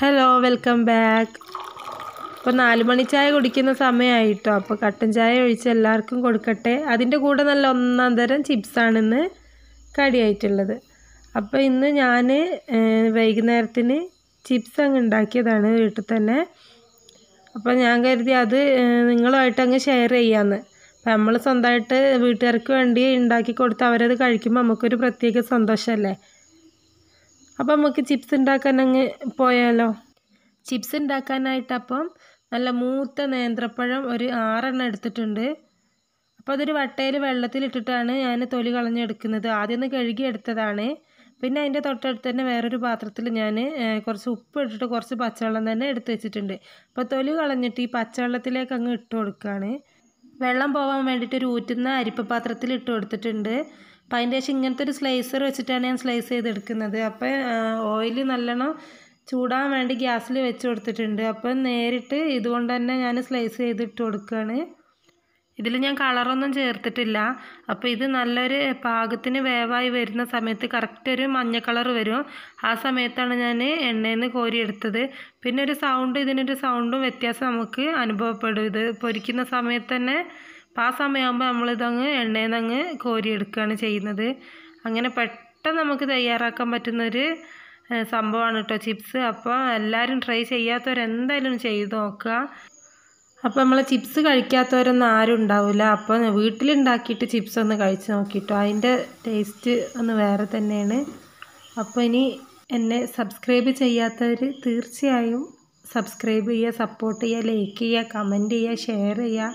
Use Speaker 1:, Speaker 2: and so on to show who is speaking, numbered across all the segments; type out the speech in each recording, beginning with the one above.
Speaker 1: hello welcome back ഇപ്പോൾ നാല് മണി ചായ കുടിക്കുന്ന സമയമായിട്ടോ അപ്പോൾ കട്ടൻ ചായ ഒഴിച്ച് എല്ലാവർക്കും കൊടുക്കട്ടെ അതിൻ്റെ കൂടെ നല്ല ഒന്നാം തരം ചിപ്സാണിന്ന് കടിയായിട്ടുള്ളത് അപ്പോൾ ഇന്ന് ഞാൻ വൈകുന്നേരത്തിന് ചിപ്സ് അങ്ങ് ഉണ്ടാക്കിയതാണ് വീട്ടിൽ തന്നെ അപ്പോൾ ഞാൻ കരുതി അത് നിങ്ങളുമായിട്ട് അങ്ങ് ഷെയർ ചെയ്യാമെന്ന് അപ്പം നമ്മൾ സ്വന്തമായിട്ട് വീട്ടുകാർക്ക് വേണ്ടി ഉണ്ടാക്കി കൊടുത്ത് അവരത് കഴിക്കുമ്പോൾ നമുക്കൊരു പ്രത്യേക സന്തോഷമല്ലേ അപ്പം നമുക്ക് ചിപ്സ് ഉണ്ടാക്കാൻ അങ്ങ് പോയാലോ ചിപ്സ് ഉണ്ടാക്കാനായിട്ട് അപ്പം നല്ല മൂത്ത നേന്ത്രപ്പഴം ഒരു ആറെണ്ണം എടുത്തിട്ടുണ്ട് അപ്പോൾ അതൊരു വട്ടയിൽ വെള്ളത്തിലിട്ടിട്ടാണ് ഞാൻ തൊലി കളഞ്ഞെടുക്കുന്നത് ആദ്യം ഒന്ന് കഴുകി എടുത്തതാണ് പിന്നെ അതിൻ്റെ തൊട്ടടുത്ത് തന്നെ വേറൊരു പാത്രത്തിൽ ഞാൻ കുറച്ച് ഉപ്പ് ഇട്ടിട്ട് കുറച്ച് പച്ചവെള്ളം തന്നെ എടുത്ത് വെച്ചിട്ടുണ്ട് അപ്പോൾ തൊലി കളഞ്ഞിട്ട് ഈ പച്ചവെള്ളത്തിലേക്ക് അങ്ങ് ഇട്ട് കൊടുക്കുകയാണ് വെള്ളം പോകാൻ വേണ്ടിയിട്ട് ഒരു ഊറ്റുന്ന അരിപ്പ പാത്രത്തിൽ ഇട്ട് കൊടുത്തിട്ടുണ്ട് അപ്പോൾ അതിൻ്റെ ശേഷം ഇങ്ങനത്തെ ഒരു സ്ലൈസർ വെച്ചിട്ടാണ് ഞാൻ സ്ലൈസ് ചെയ്തെടുക്കുന്നത് അപ്പോൾ ഓയിൽ നല്ലോണം ചൂടാൻ വേണ്ടി ഗ്യാസിൽ വെച്ച് കൊടുത്തിട്ടുണ്ട് അപ്പം നേരിട്ട് ഇതുകൊണ്ട് തന്നെ ഞാൻ സ്ലൈസ് ചെയ്തിട്ട് കൊടുക്കുകയാണ് ഇതിൽ ഞാൻ കളറൊന്നും ചേർത്തിട്ടില്ല അപ്പോൾ ഇത് നല്ലൊരു പാകത്തിന് വേവായി വരുന്ന സമയത്ത് കറക്റ്റ് ഒരു മഞ്ഞ കളർ വരും ആ സമയത്താണ് ഞാൻ എണ്ണയിൽ നിന്ന് കോരിയെടുത്തത് പിന്നെ ഒരു സൗണ്ട് ഇതിനൊരു സൗണ്ടും വ്യത്യാസം നമുക്ക് അനുഭവപ്പെടും ഇത് പൊരിക്കുന്ന സമയത്ത് തന്നെ അപ്പോൾ ആ സമയമാകുമ്പോൾ നമ്മളിതങ്ങ് എണ്ണയിൽ നിന്ന് അങ്ങ് കോരിയെടുക്കുകയാണ് ചെയ്യുന്നത് അങ്ങനെ പെട്ടെന്ന് നമുക്ക് തയ്യാറാക്കാൻ പറ്റുന്നൊരു സംഭവമാണ് കേട്ടോ ചിപ്സ് അപ്പോൾ എല്ലാവരും ട്രൈ ചെയ്യാത്തവരെന്തായാലും ചെയ്ത് നോക്കുക അപ്പോൾ നമ്മൾ ചിപ്സ് കഴിക്കാത്തവരൊന്നും ആരും ഉണ്ടാവില്ല അപ്പോൾ വീട്ടിലുണ്ടാക്കിയിട്ട് ചിപ്സ് ഒന്ന് കഴിച്ച് നോക്കിയിട്ടോ അതിൻ്റെ ടേസ്റ്റ് ഒന്ന് വേറെ തന്നെയാണ് അപ്പോൾ ഇനി എന്നെ സബ്സ്ക്രൈബ് ചെയ്യാത്തവർ തീർച്ചയായും സബ്സ്ക്രൈബ് ചെയ്യുക സപ്പോർട്ട് ചെയ്യുക ലൈക്ക് ചെയ്യുക കമൻറ്റ് ചെയ്യുക ഷെയർ ചെയ്യുക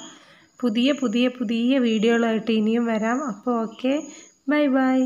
Speaker 1: പുതിയ പുതിയ പുതിയ വീഡിയോകളായിട്ട് ഇനിയും വരാം അപ്പോൾ ഓക്കെ ബൈ ബൈ